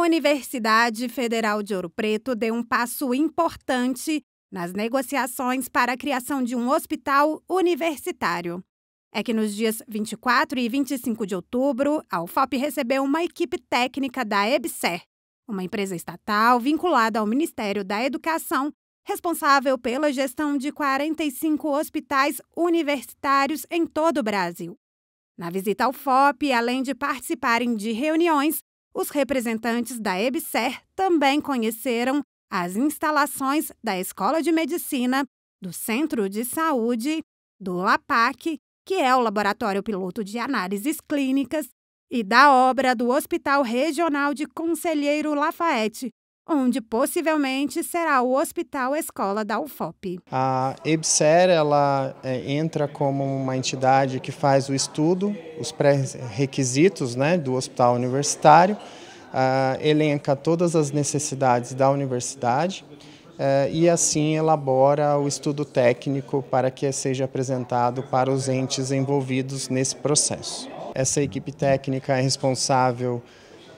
Universidade Federal de Ouro Preto deu um passo importante nas negociações para a criação de um hospital universitário. É que nos dias 24 e 25 de outubro, a UFOP recebeu uma equipe técnica da EBSER, uma empresa estatal vinculada ao Ministério da Educação, responsável pela gestão de 45 hospitais universitários em todo o Brasil. Na visita ao FOP, além de participarem de reuniões, os representantes da EBSER também conheceram as instalações da Escola de Medicina, do Centro de Saúde, do LAPAC, que é o Laboratório Piloto de Análises Clínicas, e da obra do Hospital Regional de Conselheiro Lafayette, onde possivelmente será o Hospital Escola da UFOP. A EBSER ela é, entra como uma entidade que faz o estudo, os pré-requisitos né, do hospital universitário, uh, elenca todas as necessidades da universidade uh, e assim elabora o estudo técnico para que seja apresentado para os entes envolvidos nesse processo. Essa equipe técnica é responsável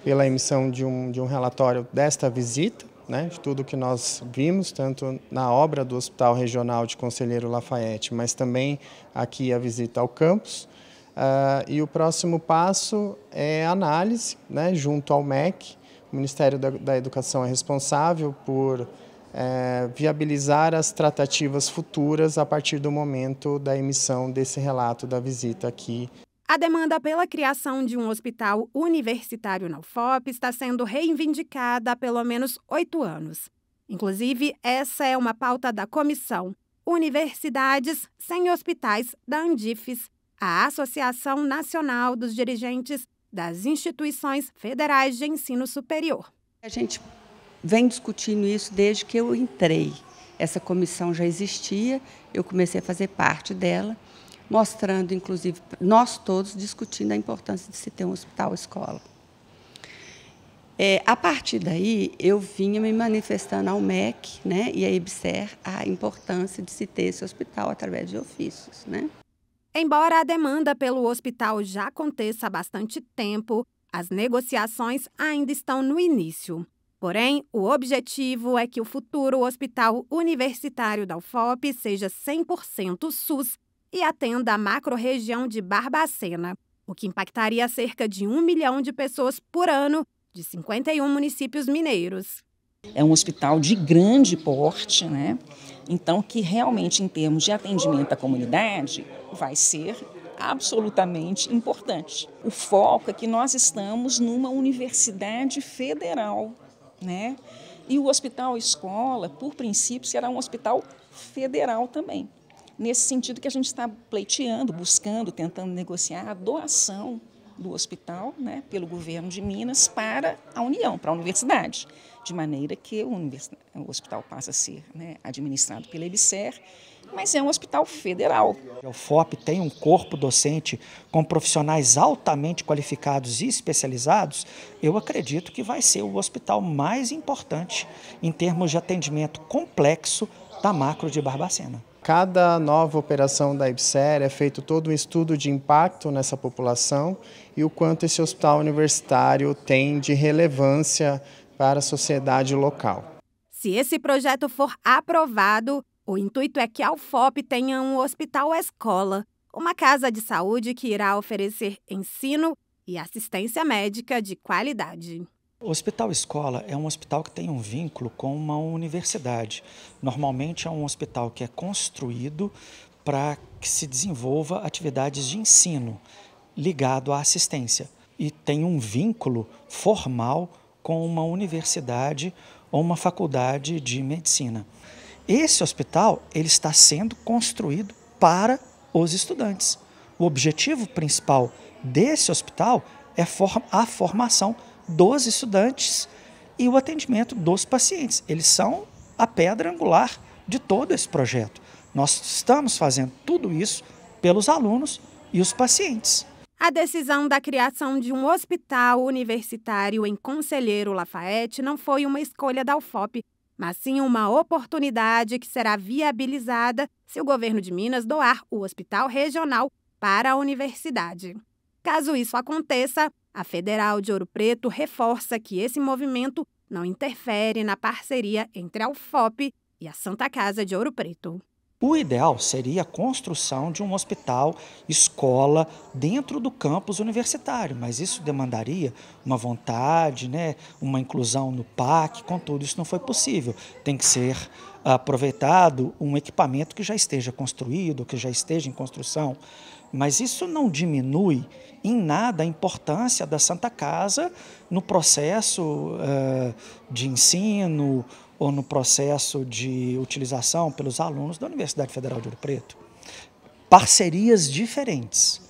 pela emissão de um, de um relatório desta visita, né, de tudo que nós vimos, tanto na obra do Hospital Regional de Conselheiro Lafayette, mas também aqui a visita ao campus. Uh, e o próximo passo é análise, né, junto ao MEC, o Ministério da, da Educação é responsável por é, viabilizar as tratativas futuras a partir do momento da emissão desse relato da visita aqui a demanda pela criação de um hospital universitário na UFOP está sendo reivindicada há pelo menos oito anos. Inclusive, essa é uma pauta da comissão Universidades Sem Hospitais da Andifes, a Associação Nacional dos Dirigentes das Instituições Federais de Ensino Superior. A gente vem discutindo isso desde que eu entrei. Essa comissão já existia, eu comecei a fazer parte dela mostrando, inclusive, nós todos discutindo a importância de se ter um hospital-escola. É, a partir daí, eu vinha me manifestando ao MEC né, e à IBSER a importância de se ter esse hospital através de ofícios. Né? Embora a demanda pelo hospital já aconteça há bastante tempo, as negociações ainda estão no início. Porém, o objetivo é que o futuro Hospital Universitário da UFOP seja 100% SUS e atenda a macro-região de Barbacena, o que impactaria cerca de um milhão de pessoas por ano de 51 municípios mineiros. É um hospital de grande porte, né? Então, que realmente, em termos de atendimento à comunidade, vai ser absolutamente importante. O foco é que nós estamos numa universidade federal, né? E o hospital escola, por princípio, será um hospital federal também nesse sentido que a gente está pleiteando, buscando, tentando negociar a doação do hospital né, pelo governo de Minas para a União, para a universidade, de maneira que o, o hospital passa a ser né, administrado pela EBSER, mas é um hospital federal. O FOP tem um corpo docente com profissionais altamente qualificados e especializados, eu acredito que vai ser o hospital mais importante em termos de atendimento complexo da macro de Barbacena. Cada nova operação da IBSER é feito todo um estudo de impacto nessa população e o quanto esse hospital universitário tem de relevância para a sociedade local. Se esse projeto for aprovado, o intuito é que a UFOP tenha um hospital-escola, uma casa de saúde que irá oferecer ensino e assistência médica de qualidade. O Hospital Escola é um hospital que tem um vínculo com uma universidade. Normalmente é um hospital que é construído para que se desenvolva atividades de ensino ligado à assistência e tem um vínculo formal com uma universidade ou uma faculdade de medicina. Esse hospital ele está sendo construído para os estudantes. O objetivo principal desse hospital é a formação dos estudantes e o atendimento dos pacientes. Eles são a pedra angular de todo esse projeto. Nós estamos fazendo tudo isso pelos alunos e os pacientes. A decisão da criação de um hospital universitário em Conselheiro Lafayette não foi uma escolha da UFOP, mas sim uma oportunidade que será viabilizada se o governo de Minas doar o hospital regional para a universidade. Caso isso aconteça, a Federal de Ouro Preto reforça que esse movimento não interfere na parceria entre a UFOP e a Santa Casa de Ouro Preto. O ideal seria a construção de um hospital, escola dentro do campus universitário, mas isso demandaria uma vontade, né, uma inclusão no PAC, contudo, isso não foi possível. Tem que ser aproveitado um equipamento que já esteja construído, que já esteja em construção. Mas isso não diminui em nada a importância da Santa Casa no processo uh, de ensino, ou no processo de utilização pelos alunos da Universidade Federal de Ouro Preto. Parcerias diferentes,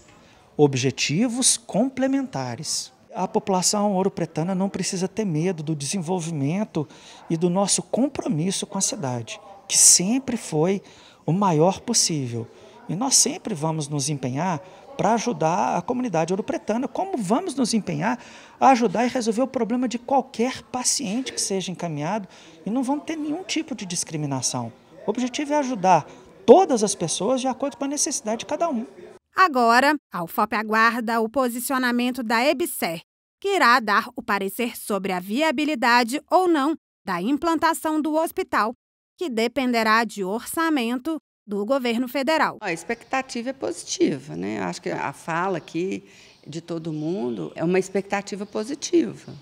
objetivos complementares. A população ouro-pretana não precisa ter medo do desenvolvimento e do nosso compromisso com a cidade, que sempre foi o maior possível. E nós sempre vamos nos empenhar para ajudar a comunidade ouropretana. Como vamos nos empenhar a ajudar e resolver o problema de qualquer paciente que seja encaminhado e não vamos ter nenhum tipo de discriminação. O objetivo é ajudar todas as pessoas de acordo com a necessidade de cada um. Agora, a UFOP aguarda o posicionamento da EBSER, que irá dar o parecer sobre a viabilidade ou não da implantação do hospital, que dependerá de orçamento do governo federal. A expectativa é positiva, né? Acho que a fala aqui de todo mundo é uma expectativa positiva.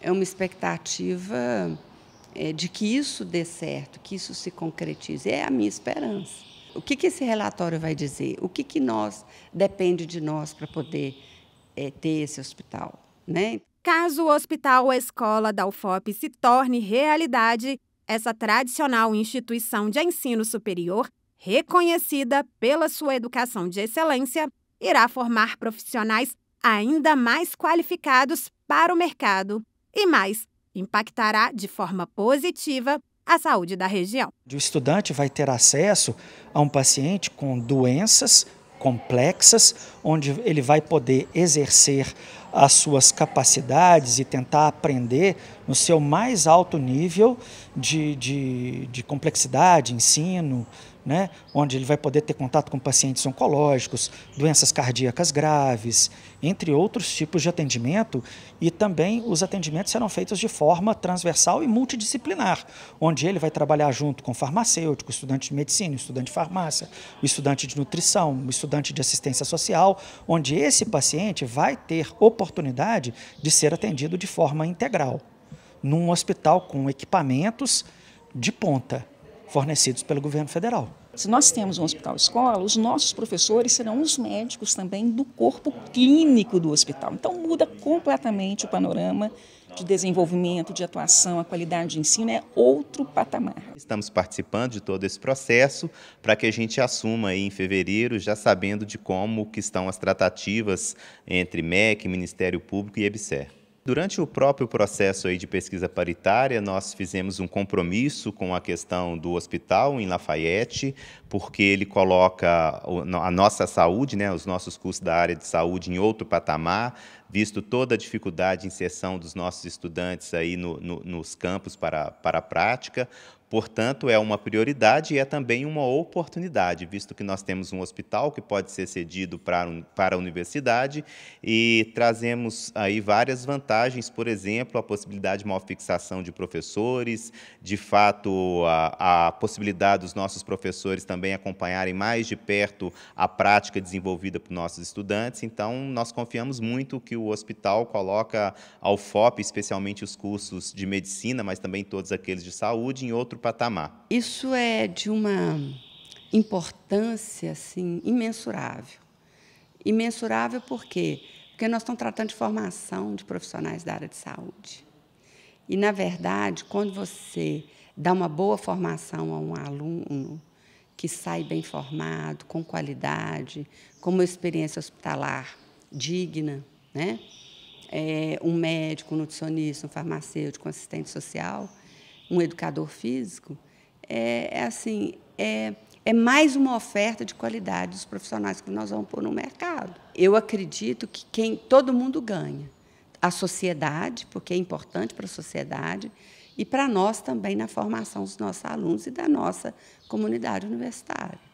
É uma expectativa é, de que isso dê certo, que isso se concretize. É a minha esperança. O que, que esse relatório vai dizer? O que, que nós depende de nós para poder é, ter esse hospital? Né? Caso o hospital ou a escola da UFOP se torne realidade, essa tradicional instituição de ensino superior reconhecida pela sua educação de excelência, irá formar profissionais ainda mais qualificados para o mercado e mais, impactará de forma positiva a saúde da região. O estudante vai ter acesso a um paciente com doenças complexas, onde ele vai poder exercer as suas capacidades e tentar aprender no seu mais alto nível de, de, de complexidade, ensino, né? onde ele vai poder ter contato com pacientes oncológicos, doenças cardíacas graves, entre outros tipos de atendimento, e também os atendimentos serão feitos de forma transversal e multidisciplinar, onde ele vai trabalhar junto com farmacêutico, estudante de medicina, estudante de farmácia, o estudante de nutrição, o estudante de assistência social, onde esse paciente vai ter oportunidade oportunidade de ser atendido de forma integral, num hospital com equipamentos de ponta, fornecidos pelo governo federal. Se nós temos um hospital escola, os nossos professores serão os médicos também do corpo clínico do hospital. Então muda completamente o panorama de desenvolvimento, de atuação, a qualidade de ensino é outro patamar. Estamos participando de todo esse processo para que a gente assuma aí em fevereiro, já sabendo de como que estão as tratativas entre MEC, Ministério Público e EBSER. Durante o próprio processo aí de pesquisa paritária, nós fizemos um compromisso com a questão do hospital em Lafayette, porque ele coloca a nossa saúde, né, os nossos cursos da área de saúde em outro patamar, visto toda a dificuldade de inserção dos nossos estudantes aí no, no, nos campos para, para a prática. Portanto, é uma prioridade e é também uma oportunidade, visto que nós temos um hospital que pode ser cedido para, para a universidade e trazemos aí várias vantagens, por exemplo, a possibilidade de uma fixação de professores, de fato, a, a possibilidade dos nossos professores também acompanharem mais de perto a prática desenvolvida por nossos estudantes. Então, nós confiamos muito que o hospital coloca ao FOP, especialmente os cursos de medicina, mas também todos aqueles de saúde, em outro outro patamar. Isso é de uma importância assim imensurável. Imensurável por quê? Porque nós estamos tratando de formação de profissionais da área de saúde. E, na verdade, quando você dá uma boa formação a um aluno que sai bem formado, com qualidade, com uma experiência hospitalar digna, né? É, um médico, um nutricionista, um farmacêutico, um assistente social, um educador físico, é, é assim, é, é mais uma oferta de qualidade dos profissionais que nós vamos pôr no mercado. Eu acredito que quem todo mundo ganha, a sociedade, porque é importante para a sociedade, e para nós também na formação dos nossos alunos e da nossa comunidade universitária.